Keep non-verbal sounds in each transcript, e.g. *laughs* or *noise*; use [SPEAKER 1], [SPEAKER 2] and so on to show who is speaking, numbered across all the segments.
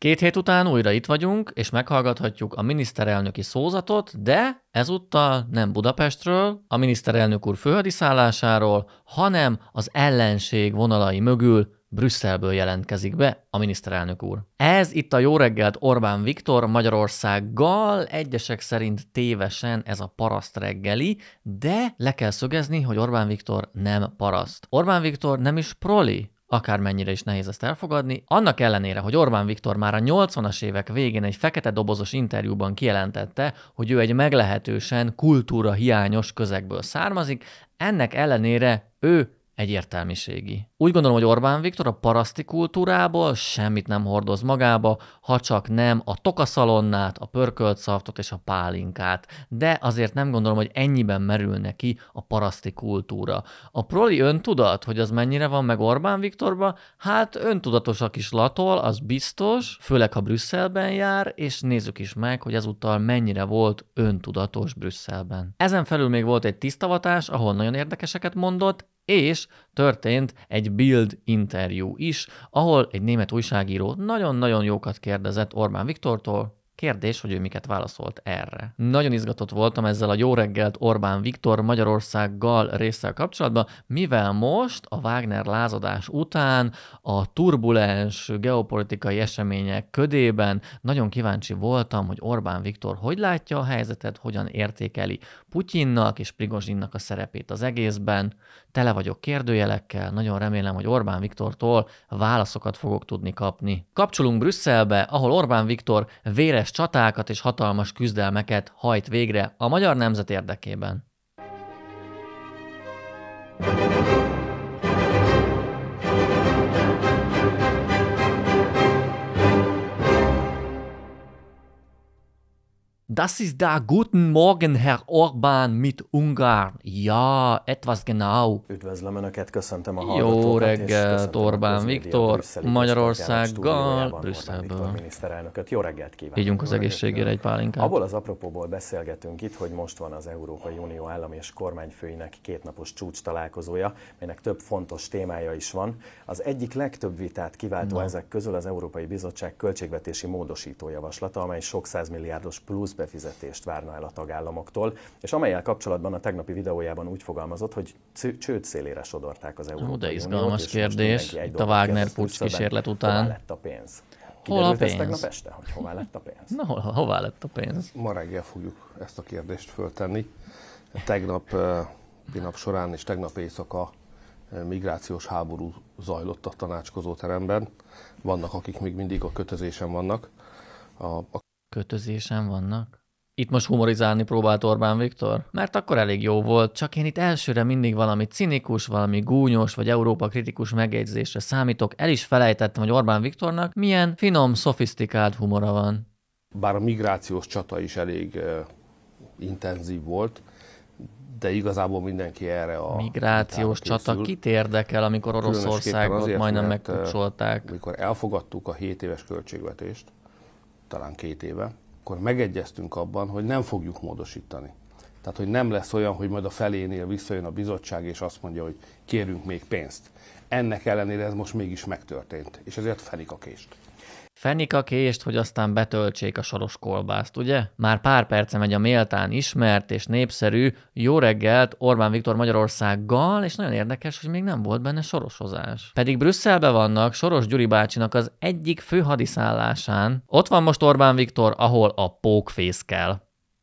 [SPEAKER 1] Két hét után újra itt vagyunk, és meghallgathatjuk a miniszterelnöki szózatot, de ezúttal nem Budapestről, a miniszterelnök úr főhadiszállásáról, hanem az ellenség vonalai mögül Brüsszelből jelentkezik be a miniszterelnök úr. Ez itt a jó reggelt Orbán Viktor Magyarországgal, egyesek szerint tévesen ez a paraszt reggeli, de le kell szögezni, hogy Orbán Viktor nem paraszt. Orbán Viktor nem is proli, akármennyire is nehéz ezt elfogadni, annak ellenére, hogy Orbán Viktor már a 80-as évek végén egy fekete dobozos interjúban kijelentette, hogy ő egy meglehetősen kultúra hiányos közegből származik, ennek ellenére ő egyértelmiségi. Úgy gondolom, hogy Orbán Viktor a paraszti kultúrából semmit nem hordoz magába, ha csak nem a tokaszalonnát, a pörkölt szaftot és a pálinkát. De azért nem gondolom, hogy ennyiben merül neki a paraszti kultúra. A proli öntudat, hogy az mennyire van meg Orbán Viktorba, hát öntudatos a kis latol, az biztos, főleg ha Brüsszelben jár, és nézzük is meg, hogy ezúttal mennyire volt öntudatos Brüsszelben. Ezen felül még volt egy tisztavatás, ahol nagyon érdekeseket mondott, és történt egy Bild interjú is, ahol egy német újságíró nagyon-nagyon jókat kérdezett Orbán Viktortól, Kérdés, hogy ő miket válaszolt erre. Nagyon izgatott voltam ezzel a jó reggelt Orbán Viktor Magyarországgal résszel kapcsolatban, mivel most a Wagner lázadás után a turbulens geopolitikai események ködében nagyon kíváncsi voltam, hogy Orbán Viktor hogy látja a helyzetet, hogyan értékeli Putyinnak és Prigozsinnak a szerepét az egészben. Tele vagyok kérdőjelekkel, nagyon remélem, hogy Orbán Viktortól válaszokat fogok tudni kapni. Kapcsolunk Brüsszelbe, ahol Orbán Viktor véres véres csatákat és hatalmas küzdelmeket hajt végre a magyar nemzet érdekében. thank you Das ist da. Guten Morgen, Herr Orbán mit Ungarn. Ja, etwas genau. Üdvözlöm Önöket, köszöntöm
[SPEAKER 2] a Jó reggelt, Orbán Viktor, Magyarországgal,
[SPEAKER 1] Brüsszelből. Jó reggelt kívánok. Higgyünk az egészségére egy pálinkát. Abból
[SPEAKER 2] az apropóból beszélgetünk itt, hogy most van az Európai Unió állam és kormányfőinek kétnapos csúcs találkozója, melynek több fontos témája is van. Az egyik legtöbb vitát kiváltó no. ezek közül az Európai Bizottság költségvetési módosító javaslata, amely sok százmilliárdos plusz befizetést várna el a tagállamoktól, és amelyel kapcsolatban a tegnapi videójában úgy fogalmazott, hogy csőd szélére sodorták az Európai De izgalmas
[SPEAKER 1] kérdés, itt a Wagner pucs kísérlet után. lett
[SPEAKER 3] a
[SPEAKER 2] pénz?
[SPEAKER 1] hol a pénz? tegnap este,
[SPEAKER 2] hogy hová lett a pénz?
[SPEAKER 1] Na, hol, hová lett a pénz? Ma
[SPEAKER 3] reggel fogjuk ezt a kérdést föltenni. Tegnap nap során és tegnap éjszaka migrációs háború zajlott a tanácskozó teremben. Vannak, akik még mindig a kötözésen
[SPEAKER 1] vannak. A, a Kötözésen vannak? Itt most humorizálni próbált Orbán Viktor? Mert akkor elég jó volt, csak én itt elsőre mindig valami cinikus, valami gúnyos vagy Európa kritikus megjegyzésre számítok, el is felejtettem, hogy Orbán Viktornak milyen finom, szofisztikált humora van.
[SPEAKER 3] Bár a migrációs csata is elég uh, intenzív volt, de igazából mindenki erre a... Migrációs csata,
[SPEAKER 1] kit érdekel, amikor Oroszországot majdnem megkapcsolták?
[SPEAKER 3] Amikor elfogadtuk a 7 éves költségvetést, talán két éve, akkor megegyeztünk abban, hogy nem fogjuk módosítani. Tehát, hogy nem lesz olyan, hogy majd a felénél visszajön a bizottság, és azt mondja, hogy kérünk még pénzt. Ennek ellenére ez most mégis megtörtént, és ezért felik a kést.
[SPEAKER 1] Fenik a kést, hogy aztán betöltsék a soros kolbászt, ugye? Már pár perce megy a méltán ismert és népszerű Jó reggelt Orbán Viktor Magyarországgal, és nagyon érdekes, hogy még nem volt benne sorosozás. Pedig Brüsszelbe vannak Soros Gyuri bácsinak az egyik fő hadiszállásán. Ott van most Orbán Viktor, ahol a kell.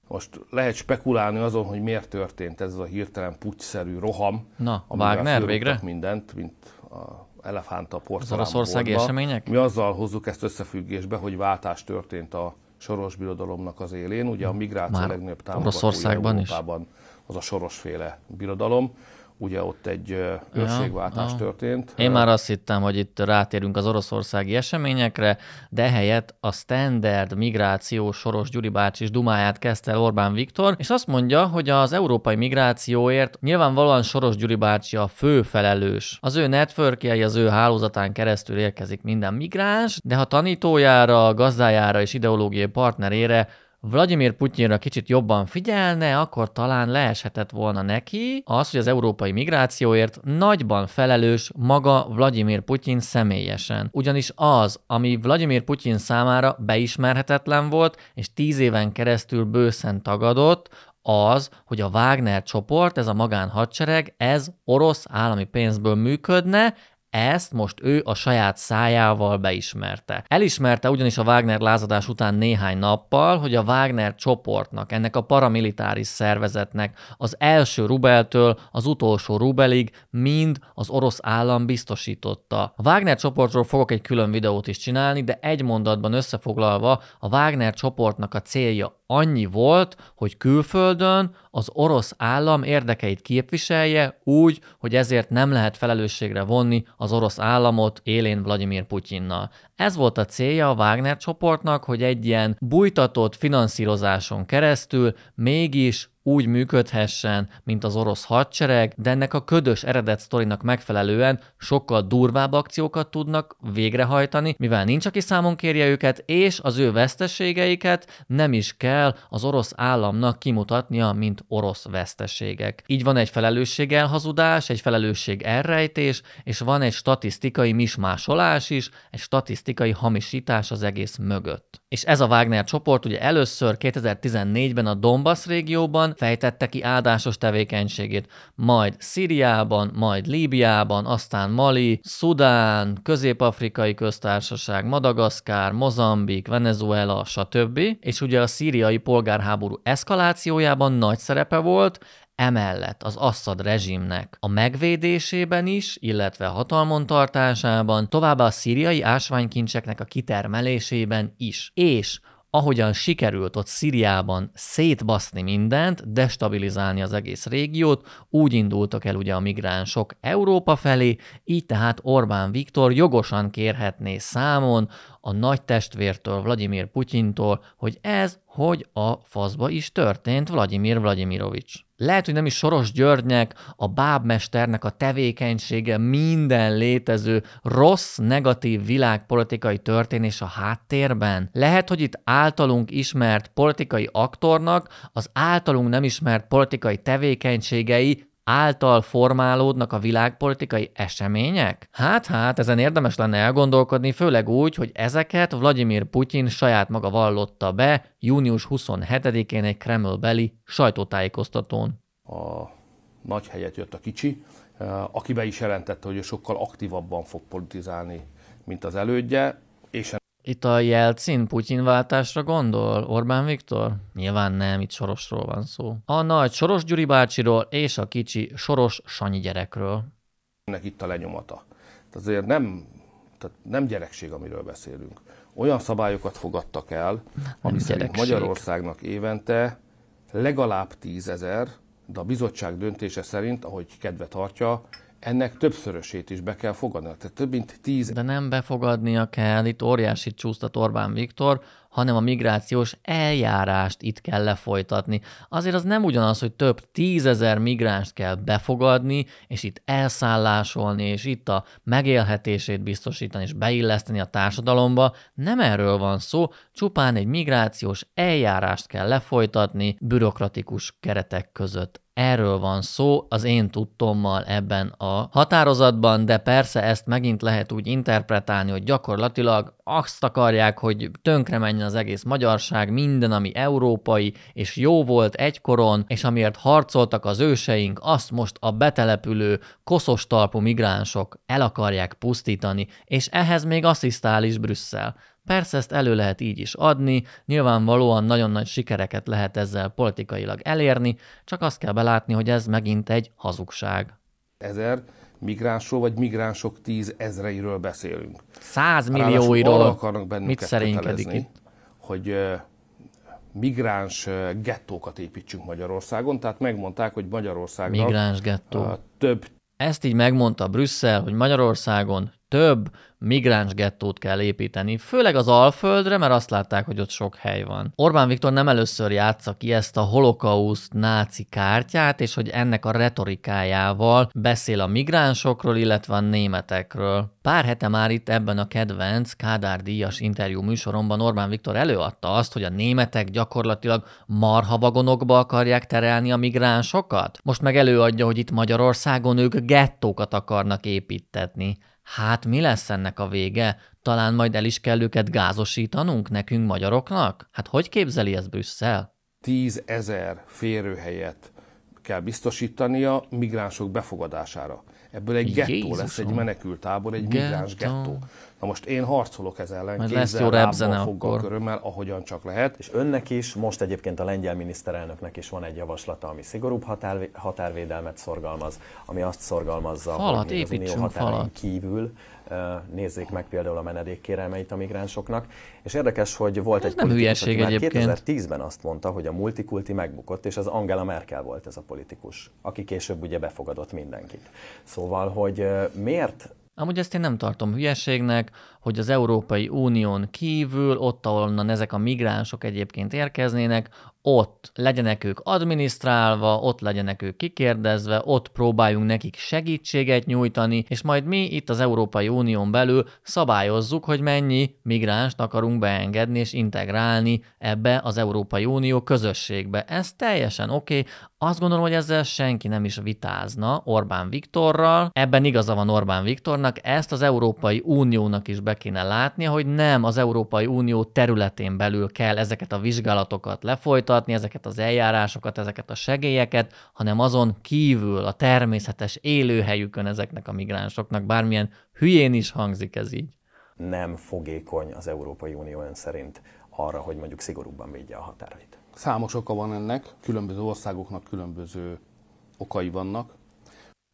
[SPEAKER 1] Most lehet spekulálni
[SPEAKER 3] azon, hogy miért történt ez a hirtelen pucszerű roham. Na, Wagner végre? Mindent, mint a elefánt a porcelán. Az események? Mi azzal hozzuk ezt összefüggésbe, hogy váltás történt a soros birodalomnak az élén. Ugye a migráció Már legnagyobb támogatója Európában is. az a sorosféle birodalom ugye ott egy őrségváltás ja, történt. Én már
[SPEAKER 1] azt hittem, hogy itt rátérünk az oroszországi eseményekre, de helyett a standard migráció Soros Gyuri is dumáját kezdte el Orbán Viktor, és azt mondja, hogy az európai migrációért nyilvánvalóan Soros Gyuri bácsi a fő felelős. Az ő networkjei, az ő hálózatán keresztül érkezik minden migráns, de ha tanítójára, gazdájára és ideológiai partnerére Vladimir Putyinra kicsit jobban figyelne, akkor talán leeshetett volna neki az, hogy az európai migrációért nagyban felelős maga Vladimir Putyin személyesen. Ugyanis az, ami Vladimir Putyin számára beismerhetetlen volt, és tíz éven keresztül bőszen tagadott, az, hogy a Wagner csoport, ez a magánhadsereg, ez orosz állami pénzből működne, ezt most ő a saját szájával beismerte. Elismerte ugyanis a Wagner lázadás után néhány nappal, hogy a Wagner csoportnak, ennek a paramilitáris szervezetnek az első rubeltől az utolsó rubelig mind az orosz állam biztosította. A Wagner csoportról fogok egy külön videót is csinálni, de egy mondatban összefoglalva a Wagner csoportnak a célja annyi volt, hogy külföldön az orosz állam érdekeit képviselje úgy, hogy ezért nem lehet felelősségre vonni az orosz államot élén Vladimir Putyinnal. Ez volt a célja a Wagner csoportnak, hogy egy ilyen bújtatott finanszírozáson keresztül mégis úgy működhessen, mint az orosz hadsereg, de ennek a ködös eredet sztorinak megfelelően sokkal durvább akciókat tudnak végrehajtani, mivel nincs, aki számon kérje őket, és az ő veszteségeiket nem is kell az orosz államnak kimutatnia, mint orosz veszteségek. Így van egy felelősség elhazudás, egy felelősség elrejtés, és van egy statisztikai mismásolás is, egy statisztikai hamisítás az egész mögött. És ez a Wagner csoport ugye először 2014-ben a Donbass régióban, fejtette ki áldásos tevékenységét, majd Szíriában, majd Líbiában, aztán Mali, Szudán, Közép-Afrikai Köztársaság, Madagaszkár, Mozambik, Venezuela, stb. És ugye a szíriai polgárháború eszkalációjában nagy szerepe volt, Emellett az Assad rezsimnek a megvédésében is, illetve hatalmon tartásában, továbbá a szíriai ásványkincseknek a kitermelésében is. És ahogyan sikerült ott Szíriában szétbaszni mindent, destabilizálni az egész régiót, úgy indultak el ugye a migránsok Európa felé, így tehát Orbán Viktor jogosan kérhetné számon a nagy testvértől, Vladimir Putyintól, hogy ez hogy a faszba is történt Vladimir Vladimirovics. Lehet, hogy nem is Soros Györgynek, a bábmesternek a tevékenysége minden létező rossz, negatív világpolitikai történés a háttérben. Lehet, hogy itt általunk ismert politikai aktornak az általunk nem ismert politikai tevékenységei által formálódnak a világpolitikai események? Hát hát, ezen érdemes lenne elgondolkodni, főleg úgy, hogy ezeket Vladimir Putyin saját maga vallotta be június 27-én egy Kremlbeli sajtótájékoztatón.
[SPEAKER 3] A nagy helyet jött a kicsi, eh, aki be is jelentette, hogy sokkal aktívabban fog politizálni, mint az elődje, és
[SPEAKER 1] itt a Jelcin Putyin váltásra gondol Orbán Viktor? Nyilván nem, itt Sorosról van szó. A nagy Soros Gyuri bácsiról és a kicsi Soros Sanyi gyerekről.
[SPEAKER 3] Ennek itt a lenyomata. Tehát azért nem, tehát nem gyerekség, amiről beszélünk. Olyan szabályokat fogadtak el, ami szerint Magyarországnak évente legalább tízezer, de a bizottság döntése szerint, ahogy kedve tartja, ennek többszörösét
[SPEAKER 1] is be kell fogadni, tehát több mint tíz. De nem befogadnia kell, itt óriási csúsztat Orbán Viktor, hanem a migrációs eljárást itt kell lefolytatni. Azért az nem ugyanaz, hogy több tízezer migránst kell befogadni, és itt elszállásolni, és itt a megélhetését biztosítani, és beilleszteni a társadalomba. Nem erről van szó, csupán egy migrációs eljárást kell lefolytatni bürokratikus keretek között. Erről van szó az én tudtommal ebben a határozatban, de persze ezt megint lehet úgy interpretálni, hogy gyakorlatilag azt akarják, hogy tönkre menjen az egész magyarság, minden, ami európai, és jó volt egykoron, és amiért harcoltak az őseink, azt most a betelepülő, koszos talpú migránsok el akarják pusztítani, és ehhez még asszisztál is Brüsszel. Persze ezt elő lehet így is adni, nyilvánvalóan nagyon nagy sikereket lehet ezzel politikailag elérni, csak azt kell belátni, hogy ez megint egy hazugság.
[SPEAKER 3] Ezért migránsról, vagy migránsok tízezreiről beszélünk. Százmillióiról. akarnak bennünket Mit szerénykedik itt? hogy migráns gettókat építsünk Magyarországon, tehát megmondták, hogy Magyarországon migráns
[SPEAKER 1] gettó. több. Ezt így megmondta Brüsszel, hogy Magyarországon több migráns gettót kell építeni, főleg az Alföldre, mert azt látták, hogy ott sok hely van. Orbán Viktor nem először játsza ki ezt a holokauszt náci kártyát, és hogy ennek a retorikájával beszél a migránsokról, illetve a németekről. Pár hete már itt ebben a kedvenc Kádár díjas interjú műsoromban Orbán Viktor előadta azt, hogy a németek gyakorlatilag vagonokba akarják terelni a migránsokat. Most meg előadja, hogy itt Magyarországon ők gettókat akarnak építetni. Hát mi lesz ennek a vége? Talán majd el is kell őket gázosítanunk nekünk magyaroknak? Hát hogy képzeli ez Brüsszel?
[SPEAKER 3] Tízezer férőhelyet kell biztosítania migránsok befogadására. Ebből egy gettó Jézusom. lesz, egy menekültábor, egy gettó. migráns gettó. Na most én harcolok ez ellen, Majd lesz jó lábbal, foggal, körömmel, ahogyan
[SPEAKER 2] csak lehet. És önnek is, most egyébként a lengyel miniszterelnöknek is van egy javaslata, ami szigorúbb határ, határvédelmet szorgalmaz, ami azt szorgalmazza, falat, hogy az unió határain falat. kívül nézzék meg például a menedékkérelmeit a migránsoknak. És érdekes, hogy volt ez egy nem politikus, aki egyébként. 2010-ben azt mondta, hogy a multikulti megbukott, és az Angela Merkel volt ez a politikus, aki később ugye befogadott mindenkit. Szóval, hogy miért
[SPEAKER 1] Amúgy ezt én nem tartom hülyeségnek, hogy az Európai Unión kívül, ott, ahonnan ezek a migránsok egyébként érkeznének, ott legyenek ők adminisztrálva, ott legyenek ők kikérdezve, ott próbáljunk nekik segítséget nyújtani, és majd mi itt az Európai Unión belül szabályozzuk, hogy mennyi migránst akarunk beengedni és integrálni ebbe az Európai Unió közösségbe. Ez teljesen oké, okay, azt gondolom, hogy ezzel senki nem is vitázna Orbán Viktorral. Ebben igaza van Orbán Viktornak, ezt az Európai Uniónak is be kéne látni, hogy nem az Európai Unió területén belül kell ezeket a vizsgálatokat lefolytatni, ezeket az eljárásokat, ezeket a segélyeket, hanem azon kívül a természetes élőhelyükön ezeknek a migránsoknak, bármilyen hülyén is hangzik ez így.
[SPEAKER 2] Nem fogékony az Európai Unió ön szerint
[SPEAKER 3] arra, hogy mondjuk szigorúbban védje a határait. Számos oka van ennek, különböző országoknak különböző okai vannak.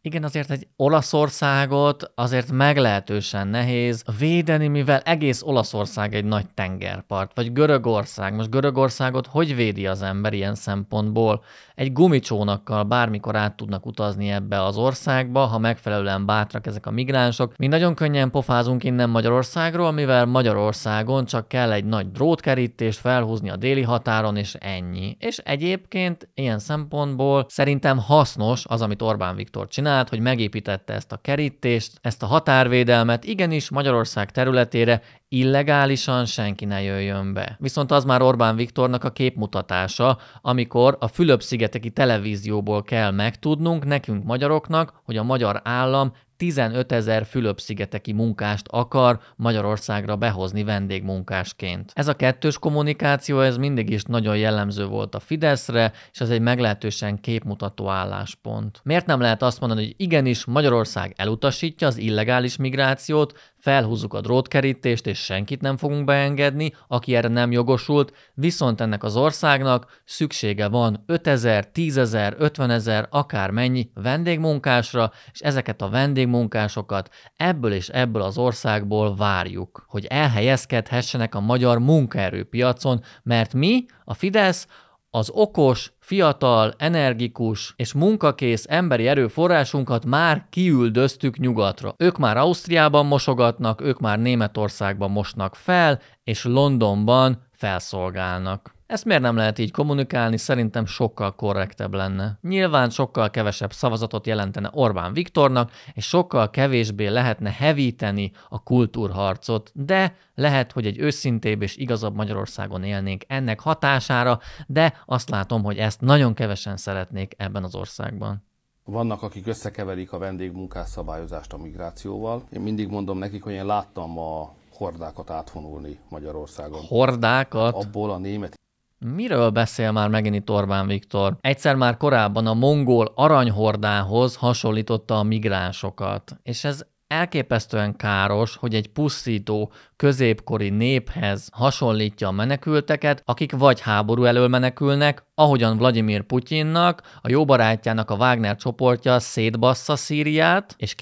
[SPEAKER 1] Igen, azért egy Olaszországot azért meglehetősen nehéz védeni, mivel egész Olaszország egy nagy tengerpart, vagy Görögország. Most Görögországot hogy védi az ember ilyen szempontból? Egy gumicsónakkal bármikor át tudnak utazni ebbe az országba, ha megfelelően bátrak ezek a migránsok. Mi nagyon könnyen pofázunk innen Magyarországról, mivel Magyarországon csak kell egy nagy drótkerítést felhúzni a déli határon, és ennyi. És egyébként ilyen szempontból szerintem hasznos az, amit Orbán Viktor csinál, csinált, hogy megépítette ezt a kerítést, ezt a határvédelmet, igenis Magyarország területére illegálisan senki ne jöjjön be. Viszont az már Orbán Viktornak a képmutatása, amikor a Fülöp-szigeteki televízióból kell megtudnunk nekünk magyaroknak, hogy a magyar állam 15 ezer Fülöp-szigeteki munkást akar Magyarországra behozni vendégmunkásként. Ez a kettős kommunikáció, ez mindig is nagyon jellemző volt a Fideszre, és ez egy meglehetősen képmutató álláspont. Miért nem lehet azt mondani, hogy igenis Magyarország elutasítja az illegális migrációt, Felhúzzuk a drótkerítést, és senkit nem fogunk beengedni, aki erre nem jogosult, viszont ennek az országnak szüksége van 5000, 10000, 50000, akármennyi vendégmunkásra, és ezeket a vendégmunkásokat ebből és ebből az országból várjuk, hogy elhelyezkedhessenek a magyar munkaerőpiacon, mert mi, a Fidesz, az okos, fiatal, energikus és munkakész emberi erőforrásunkat már kiüldöztük nyugatra. Ők már Ausztriában mosogatnak, ők már Németországban mosnak fel, és Londonban felszolgálnak. Ezt miért nem lehet így kommunikálni, szerintem sokkal korrektebb lenne. Nyilván sokkal kevesebb szavazatot jelentene Orbán Viktornak, és sokkal kevésbé lehetne hevíteni a kultúrharcot, de lehet, hogy egy őszintébb és igazabb Magyarországon élnénk ennek hatására, de azt látom, hogy ezt nagyon kevesen szeretnék ebben az országban.
[SPEAKER 3] Vannak, akik összekeverik a vendégmunkás szabályozást a migrációval. Én mindig mondom nekik, hogy én láttam a hordákat átvonulni Magyarországon. Hordákat? Abból
[SPEAKER 1] a német Miről beszél már megint itt Orbán Viktor? Egyszer már korábban a mongol aranyhordához hasonlította a migránsokat, és ez elképesztően káros, hogy egy pusztító, középkori néphez hasonlítja a menekülteket, akik vagy háború elől menekülnek, ahogyan Vladimir Putyinnak, a jó barátjának a Wagner csoportja szétbassza Szíriát, és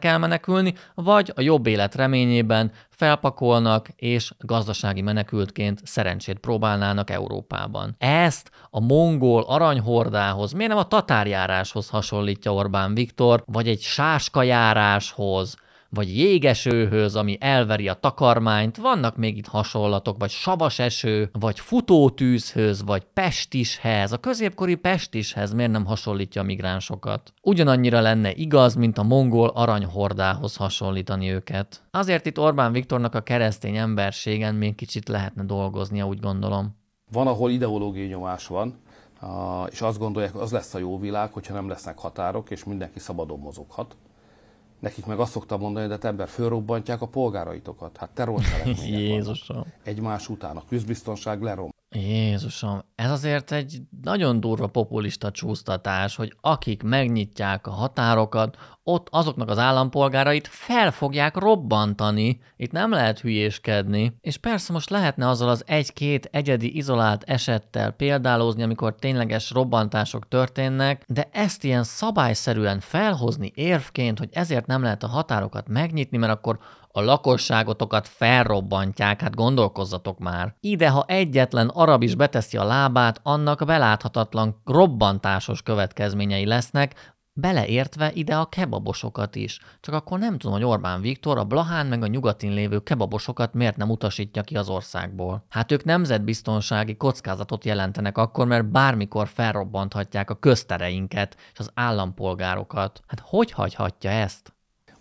[SPEAKER 1] kell menekülni, vagy a jobb élet reményében felpakolnak, és gazdasági menekültként szerencsét próbálnának Európában. Ezt a mongol aranyhordához, miért nem a tatárjáráshoz hasonlítja Orbán Viktor, vagy egy sáskajáráshoz, vagy jégesőhöz, ami elveri a takarmányt, vannak még itt hasonlatok, vagy savas eső, vagy futótűzhöz, vagy pestishez, a középkori pestishez miért nem hasonlítja a migránsokat? Ugyanannyira lenne igaz, mint a mongol aranyhordához hasonlítani őket. Azért itt Orbán Viktornak a keresztény emberségen még kicsit lehetne dolgoznia, úgy gondolom.
[SPEAKER 3] Van, ahol ideológiai nyomás van, és azt gondolják, az lesz a jó világ, hogyha nem lesznek határok, és mindenki szabadon mozoghat. Nekik meg azt szoktam mondani, hogy de ember, fölrobbantják a polgáraitokat. Hát terrorcselekmények *laughs* Jézusom. Egymás után a közbiztonság lerom.
[SPEAKER 1] Jézusom, ez azért egy nagyon durva populista csúsztatás, hogy akik megnyitják a határokat, ott azoknak az állampolgárait fel fogják robbantani, itt nem lehet hülyéskedni. És persze most lehetne azzal az egy-két egyedi izolált esettel példálózni, amikor tényleges robbantások történnek, de ezt ilyen szabályszerűen felhozni érvként, hogy ezért nem lehet a határokat megnyitni, mert akkor a lakosságotokat felrobbantják, hát gondolkozzatok már. Ide, ha egyetlen arab is beteszi a lábát, annak beláthatatlan robbantásos következményei lesznek, beleértve ide a kebabosokat is. Csak akkor nem tudom, hogy Orbán Viktor a Blahán meg a nyugatin lévő kebabosokat miért nem utasítja ki az országból. Hát ők nemzetbiztonsági kockázatot jelentenek akkor, mert bármikor felrobbanthatják a köztereinket és az állampolgárokat. Hát hogy hagyhatja ezt?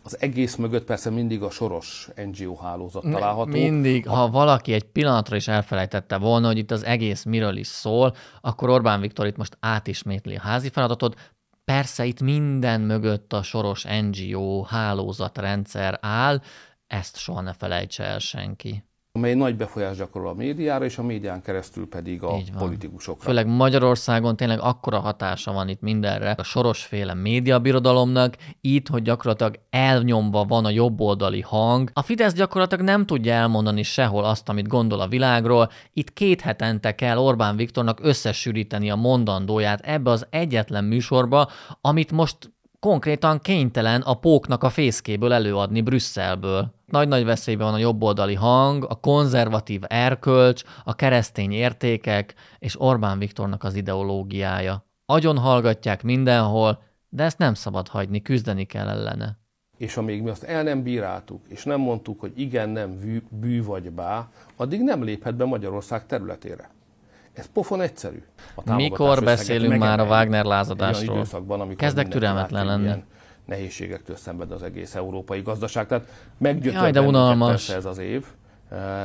[SPEAKER 3] az egész mögött persze mindig a soros NGO hálózat ne, található. Mindig, ha... ha
[SPEAKER 1] valaki egy pillanatra is elfelejtette volna, hogy itt az egész miről is szól, akkor Orbán Viktor itt most átismétli a házi feladatot. Persze itt minden mögött a soros NGO hálózatrendszer áll, ezt soha ne felejtse el senki
[SPEAKER 3] amely nagy befolyás gyakorol a médiára, és a médián keresztül pedig a politikusokra. Főleg
[SPEAKER 1] Magyarországon tényleg akkora hatása van itt mindenre. A sorosféle médiabirodalomnak itt, hogy gyakorlatilag elnyomva van a jobboldali hang. A Fidesz gyakorlatilag nem tudja elmondani sehol azt, amit gondol a világról. Itt két hetente kell Orbán Viktornak összesűríteni a mondandóját ebbe az egyetlen műsorba, amit most konkrétan kénytelen a póknak a fészkéből előadni Brüsszelből. Nagy-nagy veszélyben van a jobboldali hang, a konzervatív erkölcs, a keresztény értékek és Orbán Viktornak az ideológiája. Agyon hallgatják mindenhol, de ezt nem szabad hagyni, küzdeni kell ellene.
[SPEAKER 3] És amíg mi azt el nem bíráltuk, és nem mondtuk, hogy igen, nem, bű, vagy bá, addig nem léphet be Magyarország területére. Ez pofon egyszerű. A Mikor beszélünk már a Wagner lázadásról? Időszakban, amikor Kezdek türelmetlen lenni. Nehézségektől szenved az egész európai gazdaság. Tehát meggyötörben ez az év.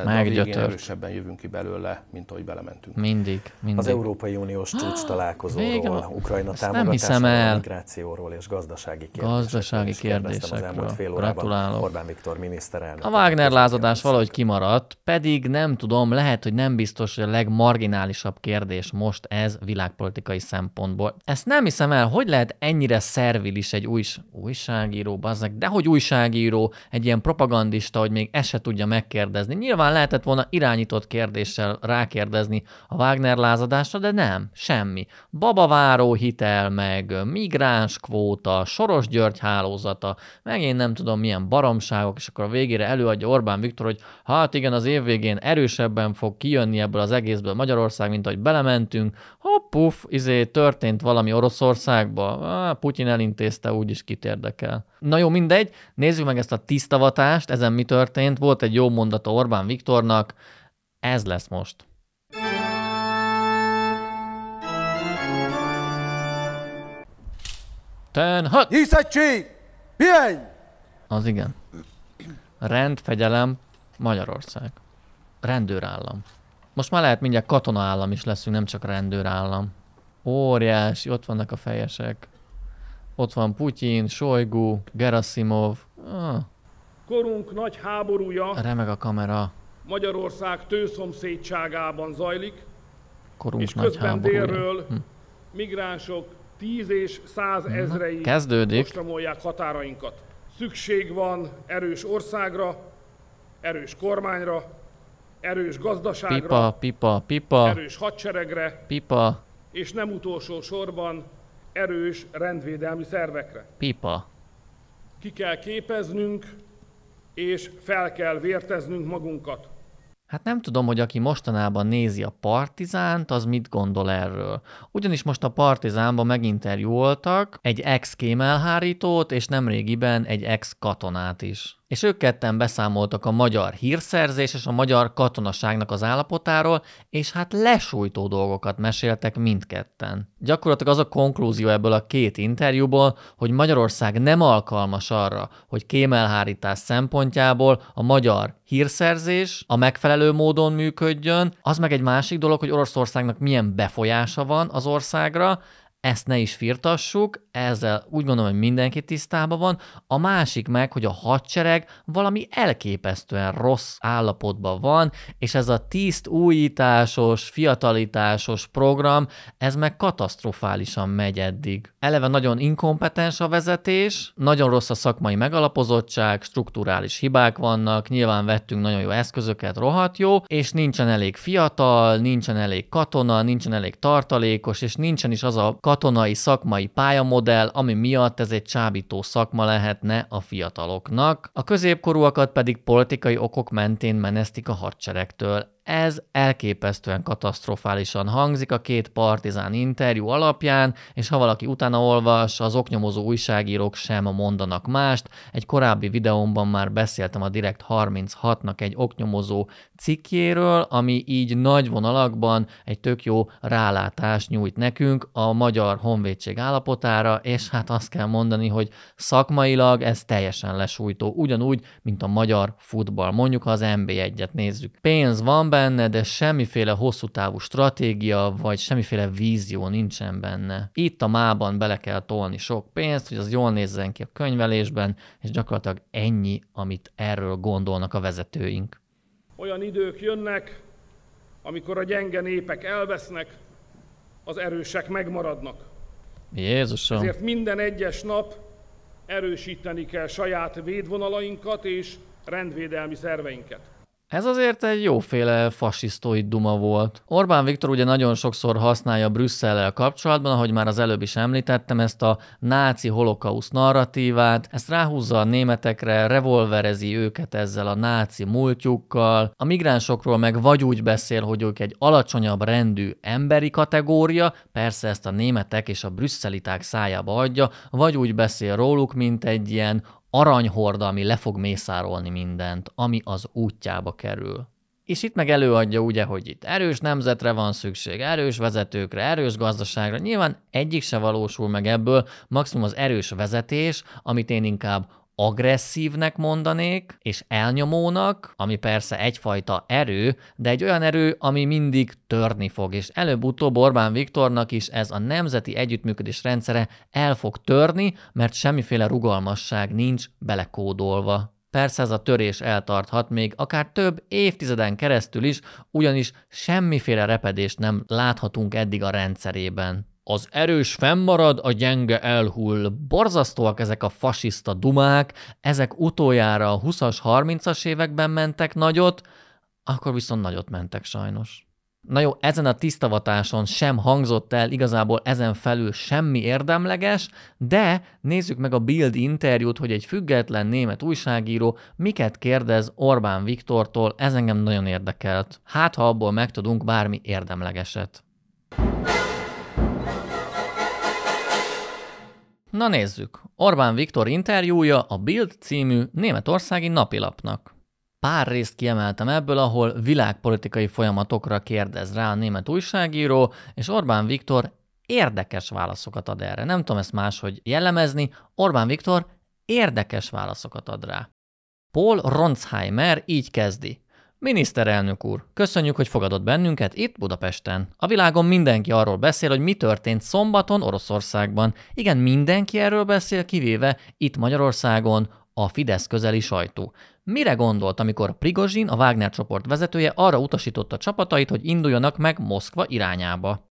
[SPEAKER 3] Meggyötört. De erősebben jövünk ki belőle, mint ahogy belementünk. Mindig, mindig. Az Európai Uniós csúcs ah, találkozóról, Vége. Ukrajna
[SPEAKER 2] támogatásáról, migrációról és gazdasági kérdésekről. Gazdasági kérdésekről. Az elmúlt fél Gratulálok. Orbán Viktor miniszterelnök. A
[SPEAKER 1] Wagner lázadás valahogy kimaradt, pedig nem tudom, lehet, hogy nem biztos, hogy a legmarginálisabb kérdés most ez világpolitikai szempontból. Ezt nem hiszem el, hogy lehet ennyire szervilis egy új, újságíró, bazzeg, de hogy újságíró, egy ilyen propagandista, hogy még ezt se tudja megkérdezni, kérdezni. Nyilván lehetett volna irányított kérdéssel rákérdezni a Wagner lázadásra, de nem, semmi. Babaváró hitel, meg migráns kvóta, Soros György hálózata, meg én nem tudom milyen baromságok, és akkor a végére előadja Orbán Viktor, hogy hát igen, az év végén erősebben fog kijönni ebből az egészből Magyarország, mint ahogy belementünk. Hoppuf, izé, történt valami Oroszországba, Putyin elintézte, úgyis kit érdekel. Na jó, mindegy, nézzük meg ezt a tisztavatást, ezen mi történt. Volt egy jó mondata Orbán Viktornak, ez lesz most. Ten hat! Hiszegység! Pihenj! Az igen. Rend, fegyelem, Magyarország. Rendőrállam. Most már lehet mindjárt katonaállam is leszünk, nem csak rendőrállam. Óriási, ott vannak a fejesek. Ott van Putyin, Sojgu, Gerasimov. Ah.
[SPEAKER 3] Korunk nagy háborúja. Remeg
[SPEAKER 1] a kamera.
[SPEAKER 3] Magyarország tőszomszédságában zajlik.
[SPEAKER 1] Korunk és nagy közben háborúja. délről hm.
[SPEAKER 3] migránsok tíz és 100 mhm. ezrei Kezdődik. ostromolják határainkat. Szükség van erős országra, erős kormányra, erős gazdaságra, pipa,
[SPEAKER 1] pipa, pipa, erős
[SPEAKER 3] hadseregre, pipa, és nem utolsó sorban erős rendvédelmi szervekre. Pipa. Ki kell képeznünk, és fel kell vérteznünk magunkat.
[SPEAKER 1] Hát nem tudom, hogy aki mostanában nézi a Partizánt, az mit gondol erről. Ugyanis most a Partizánban meginterjúoltak egy ex-kémelhárítót, és nemrégiben egy ex-katonát is és ők ketten beszámoltak a magyar hírszerzés és a magyar katonaságnak az állapotáról, és hát lesújtó dolgokat meséltek mindketten. Gyakorlatilag az a konklúzió ebből a két interjúból, hogy Magyarország nem alkalmas arra, hogy kémelhárítás szempontjából a magyar hírszerzés a megfelelő módon működjön, az meg egy másik dolog, hogy Oroszországnak milyen befolyása van az országra, ezt ne is firtassuk, ezzel úgy gondolom, hogy mindenki tisztában van, a másik meg, hogy a hadsereg valami elképesztően rossz állapotban van, és ez a tiszt újításos, fiatalításos program, ez meg katasztrofálisan megy eddig. Eleve nagyon inkompetens a vezetés, nagyon rossz a szakmai megalapozottság, strukturális hibák vannak, nyilván vettünk nagyon jó eszközöket, rohadt jó, és nincsen elég fiatal, nincsen elég katona, nincsen elég tartalékos, és nincsen is az a katonai szakmai pályamodell, ami miatt ez egy csábító szakma lehetne a fiataloknak, a középkorúakat pedig politikai okok mentén menesztik a hadseregtől ez elképesztően katasztrofálisan hangzik a két partizán interjú alapján, és ha valaki utána olvas, az oknyomozó újságírók sem mondanak mást. Egy korábbi videómban már beszéltem a Direkt 36-nak egy oknyomozó cikkjéről, ami így nagy vonalakban egy tök jó rálátást nyújt nekünk a magyar honvédség állapotára, és hát azt kell mondani, hogy szakmailag ez teljesen lesújtó, ugyanúgy, mint a magyar futball. Mondjuk, az NB1-et nézzük. Pénz van be, lenne, de semmiféle hosszú távú stratégia, vagy semmiféle vízió nincsen benne. Itt a mában bele kell tolni sok pénzt, hogy az jól nézzen ki a könyvelésben, és gyakorlatilag ennyi, amit erről gondolnak a vezetőink.
[SPEAKER 3] Olyan idők jönnek, amikor a gyenge népek elvesznek, az erősek megmaradnak.
[SPEAKER 1] Jézusom! Ezért
[SPEAKER 3] minden egyes nap erősíteni kell saját védvonalainkat és rendvédelmi szerveinket.
[SPEAKER 1] Ez azért egy jóféle fasisztoid duma volt. Orbán Viktor ugye nagyon sokszor használja Brüsszellel kapcsolatban, ahogy már az előbb is említettem, ezt a náci holokausz narratívát, ezt ráhúzza a németekre, revolverezi őket ezzel a náci múltjukkal, a migránsokról meg vagy úgy beszél, hogy ők egy alacsonyabb rendű emberi kategória, persze ezt a németek és a brüsszeliták szájába adja, vagy úgy beszél róluk, mint egy ilyen aranyhorda, ami le fog mészárolni mindent, ami az útjába kerül. És itt meg előadja ugye, hogy itt erős nemzetre van szükség, erős vezetőkre, erős gazdaságra. Nyilván egyik se valósul meg ebből, maximum az erős vezetés, amit én inkább agresszívnek mondanék, és elnyomónak, ami persze egyfajta erő, de egy olyan erő, ami mindig törni fog, és előbb-utóbb Orbán Viktornak is ez a nemzeti együttműködés rendszere el fog törni, mert semmiféle rugalmasság nincs belekódolva. Persze ez a törés eltarthat még akár több évtizeden keresztül is, ugyanis semmiféle repedést nem láthatunk eddig a rendszerében az erős fennmarad, a gyenge elhull. Borzasztóak ezek a fasiszta dumák, ezek utoljára a 20-as, 30-as években mentek nagyot, akkor viszont nagyot mentek sajnos. Na jó, ezen a tisztavatáson sem hangzott el igazából ezen felül semmi érdemleges, de nézzük meg a Bild interjút, hogy egy független német újságíró miket kérdez Orbán Viktortól, ez engem nagyon érdekelt. Hát, ha abból megtudunk bármi érdemlegeset. Na nézzük, Orbán Viktor interjúja a Bild című németországi napilapnak. Pár részt kiemeltem ebből, ahol világpolitikai folyamatokra kérdez rá a német újságíró, és Orbán Viktor érdekes válaszokat ad erre. Nem tudom ezt máshogy jellemezni, Orbán Viktor érdekes válaszokat ad rá. Paul Ronsheimer így kezdi. Miniszterelnök úr, köszönjük, hogy fogadott bennünket itt Budapesten. A világon mindenki arról beszél, hogy mi történt szombaton Oroszországban. Igen, mindenki erről beszél, kivéve itt Magyarországon a Fidesz közeli sajtó. Mire gondolt, amikor Prigozsin, a Wagner csoport vezetője arra utasította csapatait, hogy induljanak meg Moszkva irányába?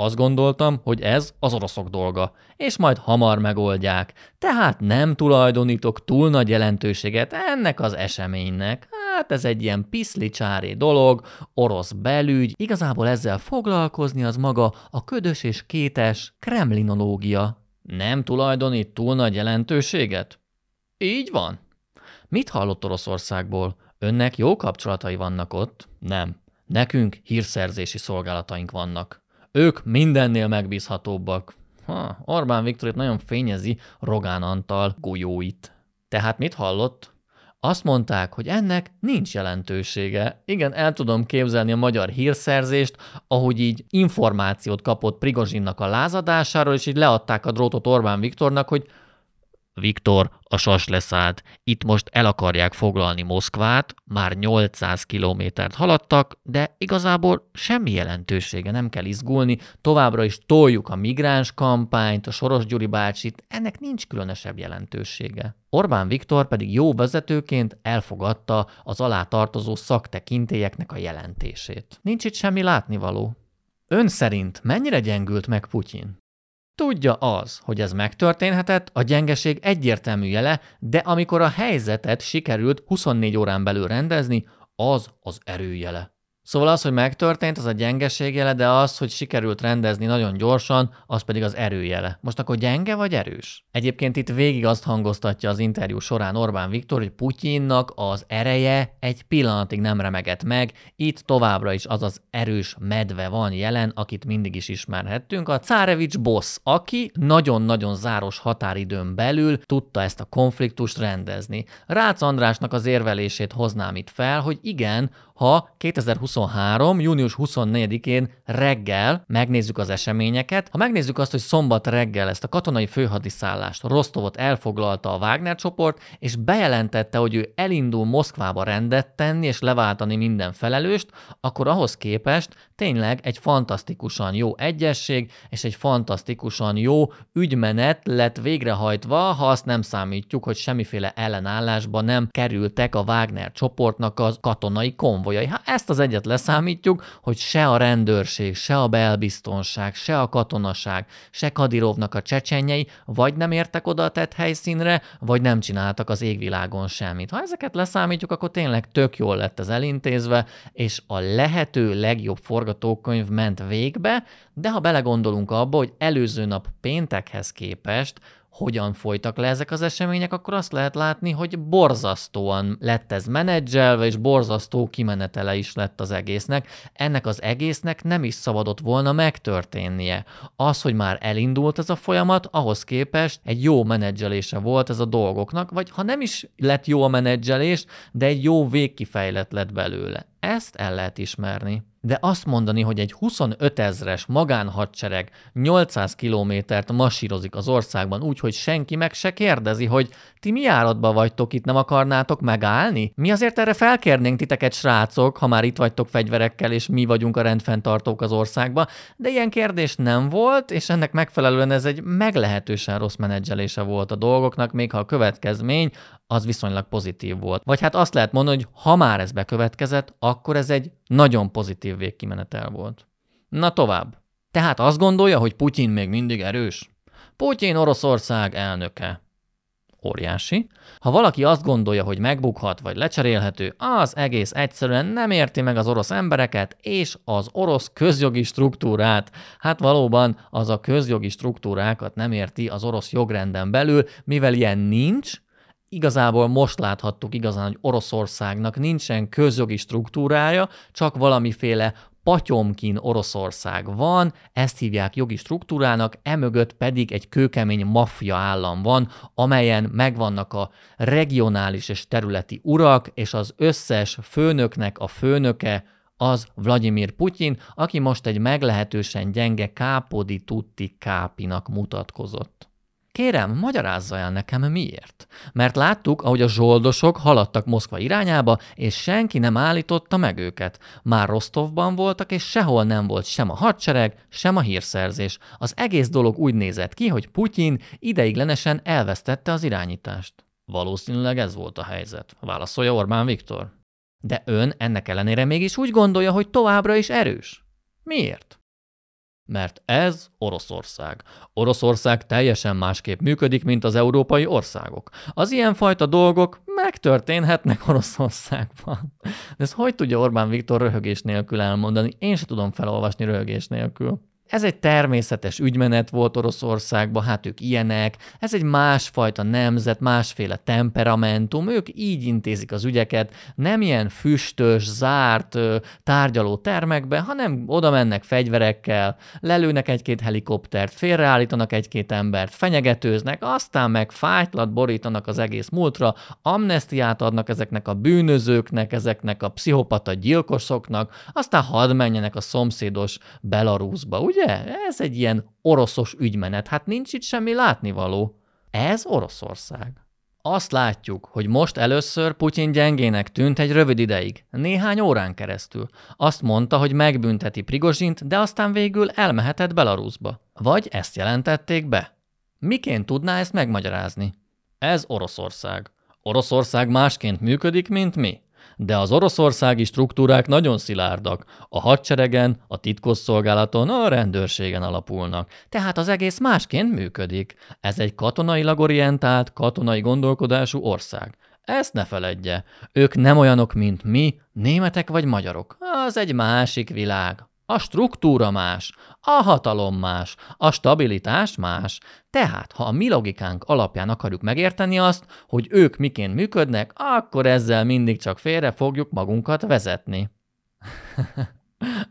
[SPEAKER 1] Azt gondoltam, hogy ez az oroszok dolga, és majd hamar megoldják, tehát nem tulajdonítok túl nagy jelentőséget ennek az eseménynek. Hát ez egy ilyen piszlicsári dolog, orosz belügy, igazából ezzel foglalkozni az maga a ködös és kétes kremlinológia. Nem tulajdonít túl nagy jelentőséget? Így van. Mit hallott Oroszországból? Önnek jó kapcsolatai vannak ott? Nem. Nekünk hírszerzési szolgálataink vannak. Ők mindennél megbízhatóbbak. Ha, Orbán Viktorit nagyon fényezi Rogán Antal golyóit. Tehát mit hallott? Azt mondták, hogy ennek nincs jelentősége. Igen, el tudom képzelni a magyar hírszerzést, ahogy így információt kapott Prigozsinnak a lázadásáról, és így leadták a drótot Orbán Viktornak, hogy Viktor, a sas leszállt. Itt most el akarják foglalni Moszkvát, már 800 kilométert haladtak, de igazából semmi jelentősége, nem kell izgulni, továbbra is toljuk a migráns kampányt, a Soros Gyuri bácsit, ennek nincs különösebb jelentősége. Orbán Viktor pedig jó vezetőként elfogadta az alá tartozó szaktekintélyeknek a jelentését. Nincs itt semmi látnivaló. Ön szerint mennyire gyengült meg Putyin? Tudja az, hogy ez megtörténhetett, a gyengeség egyértelmű jele, de amikor a helyzetet sikerült 24 órán belül rendezni, az az erőjele. Szóval az, hogy megtörtént, az a gyengeség jele, de az, hogy sikerült rendezni nagyon gyorsan, az pedig az erőjele. Most akkor gyenge vagy erős? Egyébként itt végig azt hangoztatja az interjú során Orbán Viktor, hogy Putyinnak az ereje egy pillanatig nem remegett meg, itt továbbra is az az erős medve van jelen, akit mindig is ismerhettünk, a Cárevics boss, aki nagyon-nagyon záros határidőn belül tudta ezt a konfliktust rendezni. Rácz Andrásnak az érvelését hoznám itt fel, hogy igen, ha 2023. június 24-én reggel megnézzük az eseményeket, ha megnézzük azt, hogy szombat reggel ezt a katonai főhadiszállást, Rostovot elfoglalta a Wagner csoport, és bejelentette, hogy ő elindul Moszkvába rendet tenni és leváltani minden felelőst, akkor ahhoz képest tényleg egy fantasztikusan jó egyesség és egy fantasztikusan jó ügymenet lett végrehajtva, ha azt nem számítjuk, hogy semmiféle ellenállásba nem kerültek a Wagner csoportnak az katonai konvoj kápolyai. Hát ezt az egyet leszámítjuk, hogy se a rendőrség, se a belbiztonság, se a katonaság, se Kadirovnak a csecsenyei vagy nem értek oda a tett helyszínre, vagy nem csináltak az égvilágon semmit. Ha ezeket leszámítjuk, akkor tényleg tök jól lett ez elintézve, és a lehető legjobb forgatókönyv ment végbe, de ha belegondolunk abba, hogy előző nap péntekhez képest hogyan folytak le ezek az események, akkor azt lehet látni, hogy borzasztóan lett ez menedzselve, és borzasztó kimenetele is lett az egésznek. Ennek az egésznek nem is szabadott volna megtörténnie. Az, hogy már elindult ez a folyamat, ahhoz képest egy jó menedzselése volt ez a dolgoknak, vagy ha nem is lett jó a menedzselés, de egy jó végkifejlet lett belőle. Ezt el lehet ismerni de azt mondani, hogy egy 25 ezres magánhadsereg 800 kilométert masírozik az országban úgy, hogy senki meg se kérdezi, hogy ti mi áradba vagytok itt, nem akarnátok megállni? Mi azért erre felkérnénk titeket, srácok, ha már itt vagytok fegyverekkel, és mi vagyunk a rendfenntartók az országba, de ilyen kérdés nem volt, és ennek megfelelően ez egy meglehetősen rossz menedzselése volt a dolgoknak, még ha a következmény az viszonylag pozitív volt. Vagy hát azt lehet mondani, hogy ha már ez bekövetkezett, akkor ez egy nagyon pozitív végkimenetel volt. Na tovább. Tehát azt gondolja, hogy Putyin még mindig erős? Putyin Oroszország elnöke. Óriási. Ha valaki azt gondolja, hogy megbukhat vagy lecserélhető, az egész egyszerűen nem érti meg az orosz embereket és az orosz közjogi struktúrát. Hát valóban az a közjogi struktúrákat nem érti az orosz jogrenden belül, mivel ilyen nincs, igazából most láthattuk igazán, hogy Oroszországnak nincsen közjogi struktúrája, csak valamiféle Patyomkin Oroszország van, ezt hívják jogi struktúrának, emögött pedig egy kőkemény maffia állam van, amelyen megvannak a regionális és területi urak, és az összes főnöknek a főnöke az Vladimir Putyin, aki most egy meglehetősen gyenge kápodi tutti kápinak mutatkozott. Kérem, magyarázza el nekem miért. Mert láttuk, ahogy a zsoldosok haladtak Moszkva irányába, és senki nem állította meg őket. Már Rostovban voltak, és sehol nem volt sem a hadsereg, sem a hírszerzés. Az egész dolog úgy nézett ki, hogy Putyin ideiglenesen elvesztette az irányítást. Valószínűleg ez volt a helyzet, válaszolja Orbán Viktor. De ön ennek ellenére mégis úgy gondolja, hogy továbbra is erős. Miért? Mert ez Oroszország. Oroszország teljesen másképp működik, mint az európai országok. Az ilyenfajta dolgok megtörténhetnek Oroszországban. De ezt hogy tudja Orbán Viktor röhögés nélkül elmondani? Én se tudom felolvasni röhögés nélkül. Ez egy természetes ügymenet volt Oroszországban, hát ők ilyenek, ez egy másfajta nemzet, másféle temperamentum, ők így intézik az ügyeket, nem ilyen füstös, zárt tárgyaló termekbe, hanem oda mennek fegyverekkel, lelőnek egy-két helikoptert, félreállítanak egy-két embert, fenyegetőznek, aztán meg fájtlat borítanak az egész múltra, amnestiát adnak ezeknek a bűnözőknek, ezeknek a pszichopata gyilkosoknak, aztán hadd menjenek a szomszédos Belarusba, ugye? Ugye? Ez egy ilyen oroszos ügymenet, hát nincs itt semmi látnivaló. Ez Oroszország. Azt látjuk, hogy most először Putyin gyengének tűnt egy rövid ideig, néhány órán keresztül. Azt mondta, hogy megbünteti Prigozsint, de aztán végül elmehetett Belarusba. Vagy ezt jelentették be? Miként tudná ezt megmagyarázni? Ez Oroszország. Oroszország másként működik, mint mi de az oroszországi struktúrák nagyon szilárdak. A hadseregen, a titkosszolgálaton, a rendőrségen alapulnak. Tehát az egész másként működik. Ez egy katonailag orientált, katonai gondolkodású ország. Ezt ne feledje. Ők nem olyanok, mint mi, németek vagy magyarok. Az egy másik világ. A struktúra más, a hatalom más, a stabilitás más. Tehát, ha a mi logikánk alapján akarjuk megérteni azt, hogy ők miként működnek, akkor ezzel mindig csak félre fogjuk magunkat vezetni. *laughs*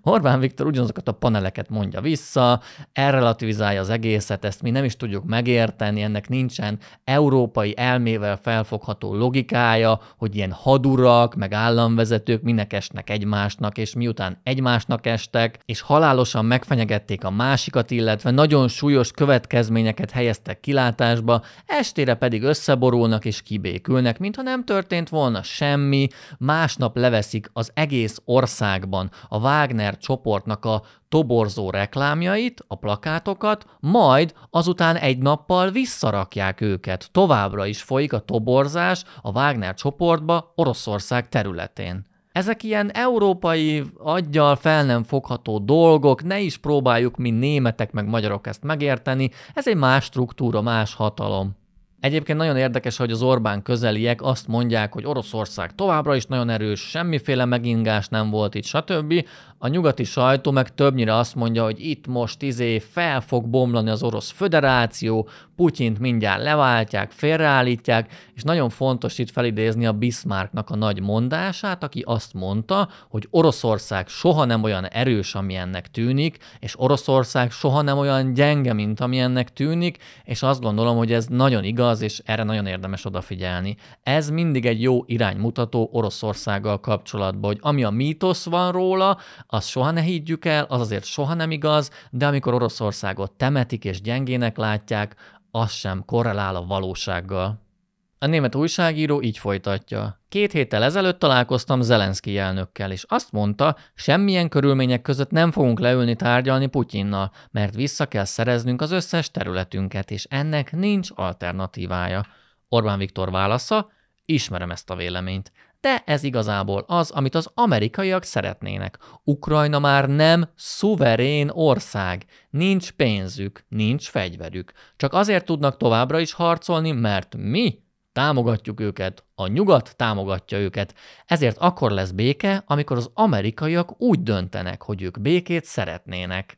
[SPEAKER 1] Orbán Viktor ugyanazokat a paneleket mondja vissza, elrelativizálja az egészet, ezt mi nem is tudjuk megérteni, ennek nincsen európai elmével felfogható logikája, hogy ilyen hadurak, meg államvezetők minek esnek egymásnak, és miután egymásnak estek, és halálosan megfenyegették a másikat, illetve nagyon súlyos következményeket helyeztek kilátásba, estére pedig összeborulnak és kibékülnek, mintha nem történt volna semmi, másnap leveszik az egész országban a Wagner partner csoportnak a toborzó reklámjait, a plakátokat, majd azután egy nappal visszarakják őket. Továbbra is folyik a toborzás a Wagner csoportba Oroszország területén. Ezek ilyen európai, aggyal fel nem fogható dolgok, ne is próbáljuk mi németek meg magyarok ezt megérteni, ez egy más struktúra, más hatalom. Egyébként nagyon érdekes, hogy az Orbán közeliek azt mondják, hogy Oroszország továbbra is nagyon erős, semmiféle megingás nem volt itt, stb. A nyugati sajtó meg többnyire azt mondja, hogy itt most izé fel fog bomlani az orosz föderáció, Putyint mindjárt leváltják, félreállítják, és nagyon fontos itt felidézni a Bismarcknak a nagy mondását, aki azt mondta, hogy Oroszország soha nem olyan erős, amilyennek tűnik, és Oroszország soha nem olyan gyenge, mint amilyennek tűnik, és azt gondolom, hogy ez nagyon igaz, az, és erre nagyon érdemes odafigyelni. Ez mindig egy jó iránymutató Oroszországgal kapcsolatban, hogy ami a mítosz van róla, azt soha ne higgyük el, az azért soha nem igaz, de amikor Oroszországot temetik és gyengének látják, az sem korrelál a valósággal. A német újságíró így folytatja. Két héttel ezelőtt találkoztam Zelenszky elnökkel, és azt mondta, semmilyen körülmények között nem fogunk leülni tárgyalni Putyinnal, mert vissza kell szereznünk az összes területünket, és ennek nincs alternatívája. Orbán Viktor válasza, ismerem ezt a véleményt. De ez igazából az, amit az amerikaiak szeretnének. Ukrajna már nem szuverén ország. Nincs pénzük, nincs fegyverük. Csak azért tudnak továbbra is harcolni, mert mi támogatjuk őket, a nyugat támogatja őket. Ezért akkor lesz béke, amikor az amerikaiak úgy döntenek, hogy ők békét szeretnének.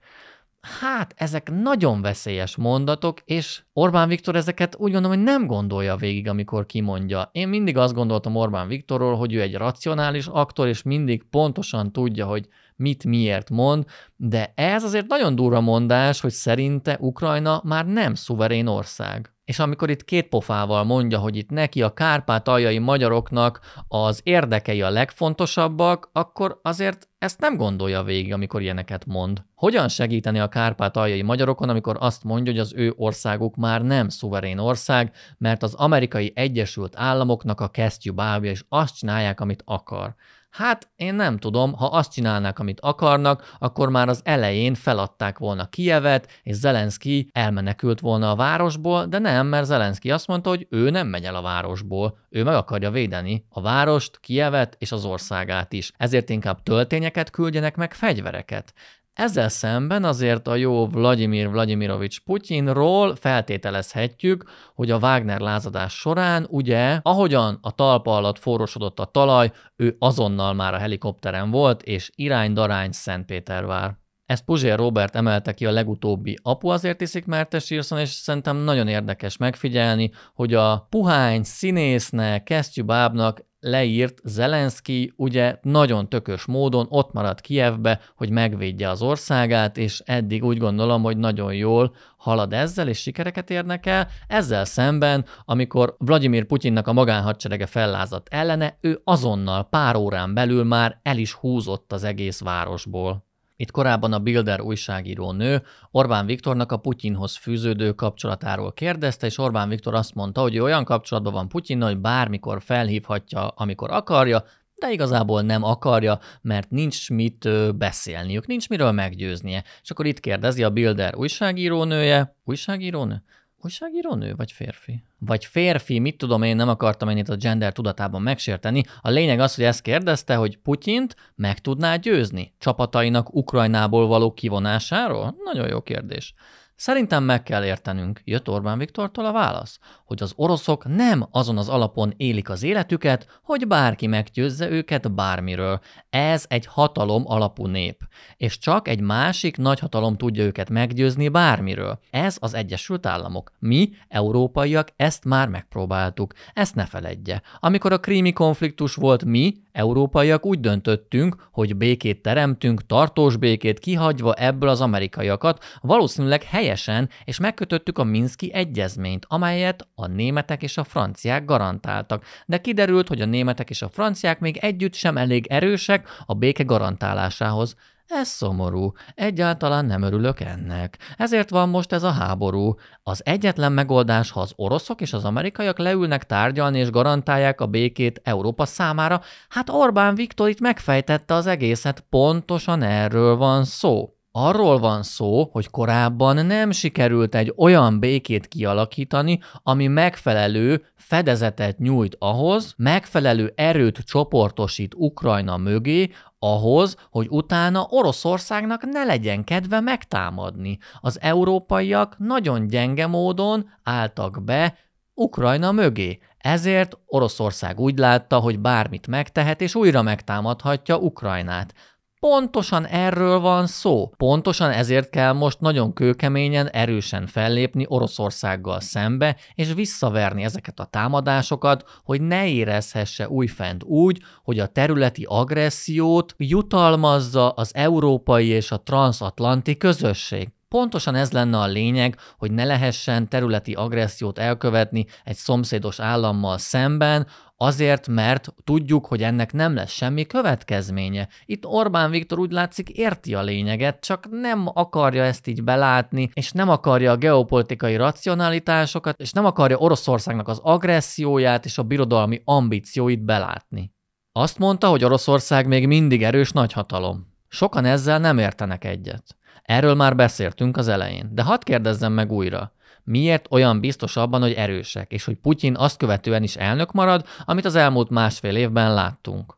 [SPEAKER 1] Hát, ezek nagyon veszélyes mondatok, és Orbán Viktor ezeket úgy gondolom, hogy nem gondolja végig, amikor kimondja. Én mindig azt gondoltam Orbán Viktorról, hogy ő egy racionális aktor, és mindig pontosan tudja, hogy mit miért mond, de ez azért nagyon durva mondás, hogy szerinte Ukrajna már nem szuverén ország. És amikor itt két pofával mondja, hogy itt neki a kárpátaljai magyaroknak az érdekei a legfontosabbak, akkor azért ezt nem gondolja végig, amikor ilyeneket mond. Hogyan segíteni a kárpátaljai magyarokon, amikor azt mondja, hogy az ő országuk már nem szuverén ország, mert az amerikai Egyesült Államoknak a kesztyű bábja, és azt csinálják, amit akar. Hát én nem tudom, ha azt csinálnák, amit akarnak, akkor már az elején feladták volna Kievet, és Zelenszky elmenekült volna a városból, de nem, mert Zelenszky azt mondta, hogy ő nem megy el a városból, ő meg akarja védeni a várost, Kievet és az országát is. Ezért inkább töltényeket küldjenek meg fegyvereket. Ezzel szemben azért a jó Vladimir Vladimirovics Putyinról feltételezhetjük, hogy a Wagner lázadás során ugye, ahogyan a talpa alatt forrosodott a talaj, ő azonnal már a helikopteren volt, és irány-darány Szentpétervár. Ezt Puzsér Robert emelte ki a legutóbbi Apu azért iszik, mert te sírszon, és szerintem nagyon érdekes megfigyelni, hogy a puhány színésznek, kesztyűbábnak leírt, Zelenszky ugye nagyon tökös módon ott maradt Kievbe, hogy megvédje az országát, és eddig úgy gondolom, hogy nagyon jól halad ezzel, és sikereket érnek el. Ezzel szemben, amikor Vladimir Putyinnak a magánhadserege fellázadt ellene, ő azonnal pár órán belül már el is húzott az egész városból. Itt korábban a Bilder újságíró nő Orbán Viktornak a Putyinhoz fűződő kapcsolatáról kérdezte, és Orbán Viktor azt mondta, hogy ő olyan kapcsolatban van Putyinnal, hogy bármikor felhívhatja, amikor akarja, de igazából nem akarja, mert nincs mit beszélniük, nincs miről meggyőznie. És akkor itt kérdezi a Bilder újságírónője, újságírónő? újságíró nő vagy férfi? Vagy férfi, mit tudom én, nem akartam én itt a gender tudatában megsérteni. A lényeg az, hogy ezt kérdezte, hogy Putyint meg tudná győzni csapatainak Ukrajnából való kivonásáról? Nagyon jó kérdés. Szerintem meg kell értenünk, jött Orbán Viktortól a válasz, hogy az oroszok nem azon az alapon élik az életüket, hogy bárki meggyőzze őket bármiről. Ez egy hatalom alapú nép, és csak egy másik nagyhatalom tudja őket meggyőzni bármiről. Ez az Egyesült Államok. Mi, európaiak, ezt már megpróbáltuk. Ezt ne feledje. Amikor a krími konfliktus volt, mi, európaiak úgy döntöttünk, hogy békét teremtünk, tartós békét kihagyva ebből az amerikaiakat, valószínűleg helyes helyesen, és megkötöttük a Minszki egyezményt, amelyet a németek és a franciák garantáltak. De kiderült, hogy a németek és a franciák még együtt sem elég erősek a béke garantálásához. Ez szomorú. Egyáltalán nem örülök ennek. Ezért van most ez a háború. Az egyetlen megoldás, ha az oroszok és az amerikaiak leülnek tárgyalni és garantálják a békét Európa számára, hát Orbán Viktor itt megfejtette az egészet, pontosan erről van szó. Arról van szó, hogy korábban nem sikerült egy olyan békét kialakítani, ami megfelelő fedezetet nyújt ahhoz, megfelelő erőt csoportosít Ukrajna mögé, ahhoz, hogy utána Oroszországnak ne legyen kedve megtámadni. Az európaiak nagyon gyenge módon álltak be Ukrajna mögé. Ezért Oroszország úgy látta, hogy bármit megtehet és újra megtámadhatja Ukrajnát. Pontosan erről van szó. Pontosan ezért kell most nagyon kőkeményen, erősen fellépni Oroszországgal szembe, és visszaverni ezeket a támadásokat, hogy ne érezhesse újfent úgy, hogy a területi agressziót jutalmazza az európai és a transatlanti közösség. Pontosan ez lenne a lényeg, hogy ne lehessen területi agressziót elkövetni egy szomszédos állammal szemben, Azért, mert tudjuk, hogy ennek nem lesz semmi következménye. Itt Orbán Viktor úgy látszik érti a lényeget, csak nem akarja ezt így belátni, és nem akarja a geopolitikai racionalitásokat, és nem akarja Oroszországnak az agresszióját és a birodalmi ambícióit belátni. Azt mondta, hogy Oroszország még mindig erős nagyhatalom. Sokan ezzel nem értenek egyet. Erről már beszéltünk az elején, de hadd kérdezzem meg újra miért olyan biztos abban, hogy erősek, és hogy Putyin azt követően is elnök marad, amit az elmúlt másfél évben láttunk.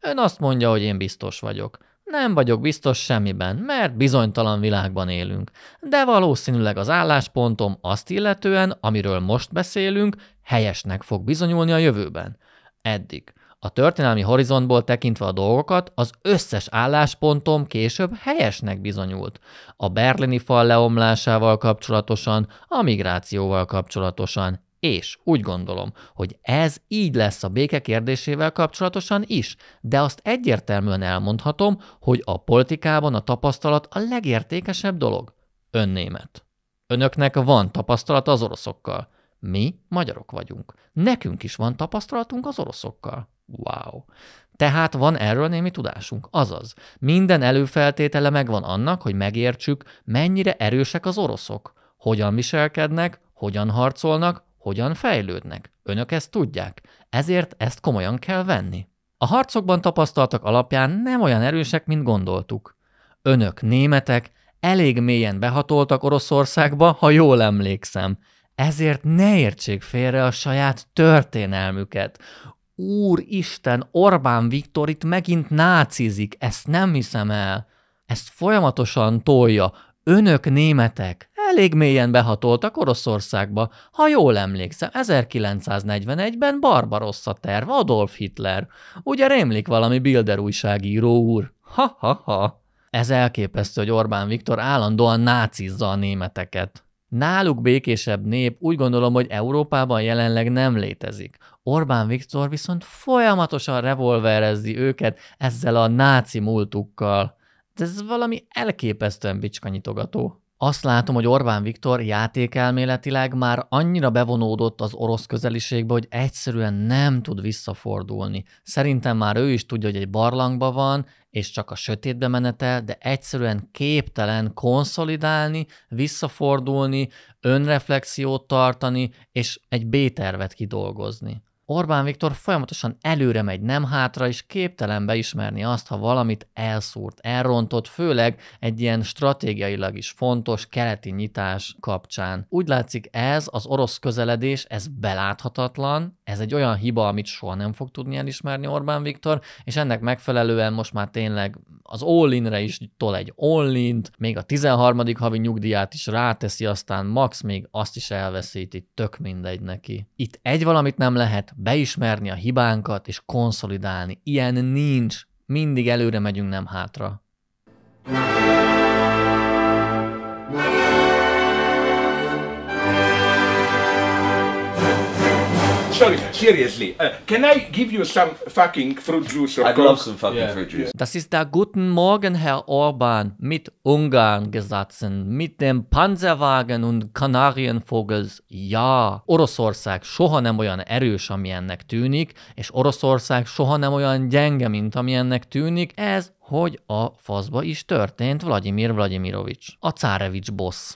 [SPEAKER 1] Ön azt mondja, hogy én biztos vagyok. Nem vagyok biztos semmiben, mert bizonytalan világban élünk, de valószínűleg az álláspontom azt illetően, amiről most beszélünk, helyesnek fog bizonyulni a jövőben. Eddig. A történelmi horizontból tekintve a dolgokat, az összes álláspontom később helyesnek bizonyult. A berlini fal leomlásával kapcsolatosan, a migrációval kapcsolatosan, és úgy gondolom, hogy ez így lesz a béke kérdésével kapcsolatosan is, de azt egyértelműen elmondhatom, hogy a politikában a tapasztalat a legértékesebb dolog. Önnémet. Önöknek van tapasztalat az oroszokkal. Mi magyarok vagyunk. Nekünk is van tapasztalatunk az oroszokkal. Wow. Tehát van erről némi tudásunk. Azaz, minden előfeltétele megvan annak, hogy megértsük, mennyire erősek az oroszok, hogyan viselkednek, hogyan harcolnak, hogyan fejlődnek. Önök ezt tudják, ezért ezt komolyan kell venni. A harcokban tapasztaltak alapján nem olyan erősek, mint gondoltuk. Önök, németek, elég mélyen behatoltak Oroszországba, ha jól emlékszem. Ezért ne értsék félre a saját történelmüket. Úristen, Orbán Viktor itt megint nácizik, ezt nem hiszem el. Ezt folyamatosan tolja. Önök németek, elég mélyen behatoltak Oroszországba. Ha jól emlékszem, 1941-ben Barbarossa terv Adolf Hitler. Ugye rémlik valami Bilder újságíró úr? Ha-ha-ha! Ez elképesztő, hogy Orbán Viktor állandóan nácizza a németeket. Náluk békésebb nép úgy gondolom, hogy Európában jelenleg nem létezik. Orbán Viktor viszont folyamatosan revolverezzi őket ezzel a náci múltukkal. De ez valami elképesztően bicskanyitogató. Azt látom, hogy Orbán Viktor játékelméletileg már annyira bevonódott az orosz közeliségbe, hogy egyszerűen nem tud visszafordulni. Szerintem már ő is tudja, hogy egy barlangba van, és csak a sötétbe menetel, de egyszerűen képtelen konszolidálni, visszafordulni, önreflexiót tartani, és egy B-tervet kidolgozni. Orbán Viktor folyamatosan előre megy, nem hátra, és képtelen beismerni azt, ha valamit elszúrt, elrontott, főleg egy ilyen stratégiailag is fontos keleti nyitás kapcsán. Úgy látszik ez, az orosz közeledés, ez beláthatatlan, ez egy olyan hiba, amit soha nem fog tudni elismerni Orbán Viktor, és ennek megfelelően most már tényleg az all is tol egy all még a 13. havi nyugdíját is ráteszi, aztán max még azt is elveszíti, tök mindegy neki. Itt egy valamit nem lehet beismerni a hibánkat és konszolidálni. Ilyen nincs. Mindig előre megyünk, nem hátra.
[SPEAKER 3] thank you sorry, seriously. Uh, can I give you some fucking fruit juice or I'd coke? love some fucking yeah. fruit juice.
[SPEAKER 1] Das ist der Guten Morgen, Herr Orban, mit Ungarn gesatzen, mit dem Panzerwagen und Kanarienvogels. Ja, Oroszország soha nem olyan erős, amilyennek tűnik, és Oroszország soha nem olyan gyenge, mint amilyennek tűnik. Ez hogy a faszba is történt Vladimir Vladimirovics, a Cárevics boss.